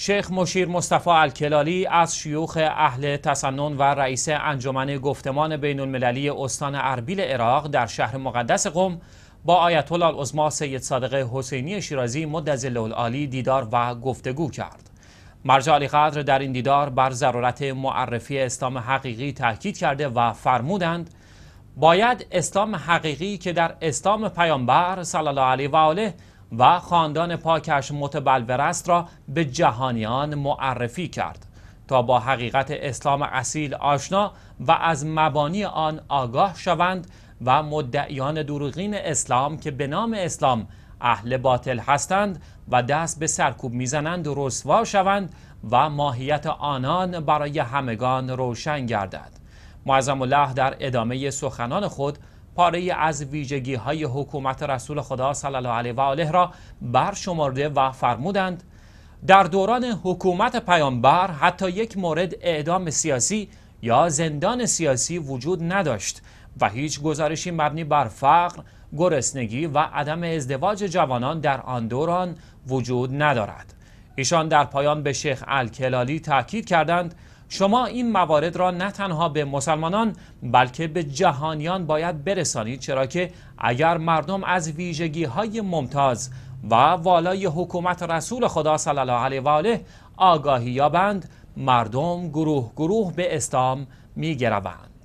شیخ مشیر مصطفی الکلالی از شیوخ اهل تسنن و رئیس انجمن گفتمان بین المللی استان اربیل عراق در شهر مقدس قم با آیت الله العظما سید صادق حسینی شیرازی مدظ العالی دیدار و گفتگو کرد. مرجع قدر در این دیدار بر ضرورت معرفی اسلام حقیقی تاکید کرده و فرمودند باید اسلام حقیقی که در اسلام پیامبر صلی الله علیه و آله و خاندان پاکش متبلور است را به جهانیان معرفی کرد تا با حقیقت اسلام اصیل آشنا و از مبانی آن آگاه شوند و مدعیان دروغین اسلام که به نام اسلام اهل باطل هستند و دست به سرکوب میزنند و رسوا شوند و ماهیت آنان برای همگان روشن گردد معظم الله در ادامه سخنان خود پاره از ویژگی های حکومت رسول خدا صلی الله علیه و آله را برشمرده و فرمودند در دوران حکومت پیامبر حتی یک مورد اعدام سیاسی یا زندان سیاسی وجود نداشت و هیچ گزارشی مبنی بر فقر، گرسنگی و عدم ازدواج جوانان در آن دوران وجود ندارد. ایشان در پایان به شیخ الکلالی تاکید کردند شما این موارد را نه تنها به مسلمانان بلکه به جهانیان باید برسانید چرا که اگر مردم از ویژگی های ممتاز و والای حکومت رسول خدا صلی الله علیه و آله آگاهی یابند مردم گروه گروه به اسلام میگروند